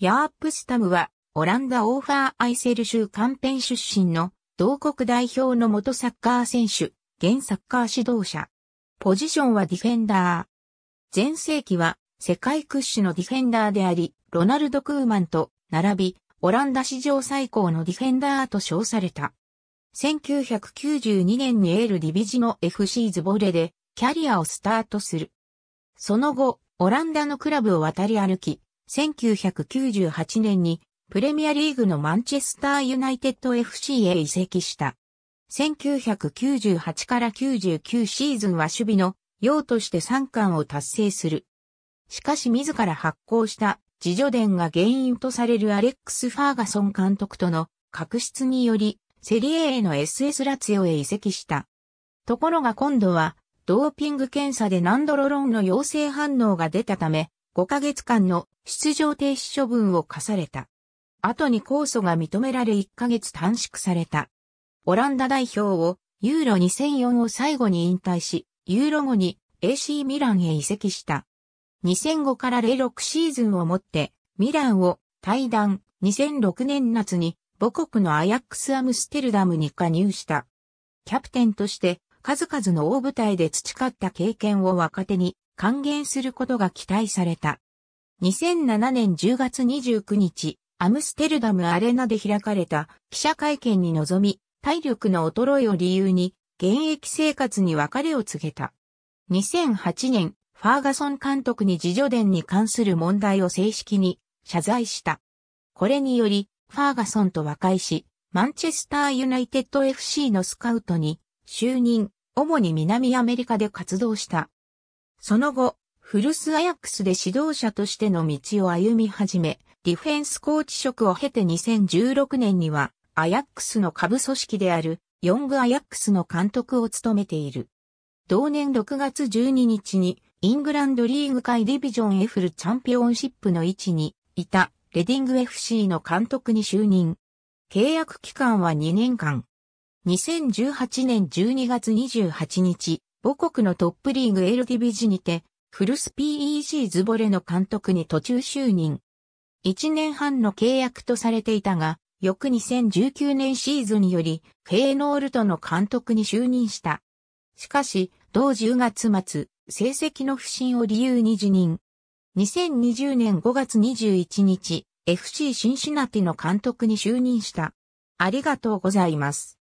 ヤーップスタムは、オランダオーファーアイセル州カンペン出身の、同国代表の元サッカー選手、現サッカー指導者。ポジションはディフェンダー。前世紀は、世界屈指のディフェンダーであり、ロナルド・クーマンと並び、オランダ史上最高のディフェンダーと称された。1992年にエールディビジの FC ズボレでキャリアをスタートする。その後、オランダのクラブを渡り歩き、1998年にプレミアリーグのマンチェスターユナイテッド FC へ移籍した。1998から99シーズンは守備の用として3冠を達成する。しかし自ら発行した自助伝が原因とされるアレックス・ファーガソン監督との確執により、セリエへの SS ラツヨへ移籍した。ところが今度は、ドーピング検査でナンドロロンの陽性反応が出たため、5ヶ月間の出場停止処分を課された。後に控訴が認められ1ヶ月短縮された。オランダ代表をユーロ2004を最後に引退し、ユーロ後に AC ミランへ移籍した。2005から06シーズンをもってミランを退団2006年夏に母国のアヤックスアムステルダムに加入した。キャプテンとして数々の大舞台で培った経験を若手に還元することが期待された。2007年10月29日、アムステルダムアレナで開かれた記者会見に臨み、体力の衰えを理由に、現役生活に別れを告げた。2008年、ファーガソン監督に自助伝に関する問題を正式に謝罪した。これにより、ファーガソンと和解し、マンチェスターユナイテッド FC のスカウトに就任、主に南アメリカで活動した。その後、フルスアヤックスで指導者としての道を歩み始め、ディフェンスコーチ職を経て2016年には、アヤックスの下部組織である、ヨングアヤックスの監督を務めている。同年6月12日に、イングランドリーグ界ディビジョン F ルチャンピオンシップの位置にいた、レディング FC の監督に就任。契約期間は2年間。2018年12月28日、母国のトップリーグエルディビジにて、フルス PEC ズボレの監督に途中就任。1年半の契約とされていたが、翌2019年シーズンにより、フェーノールトの監督に就任した。しかし、同10月末、成績の不振を理由に辞任。2020年5月21日、FC シンシナティの監督に就任した。ありがとうございます。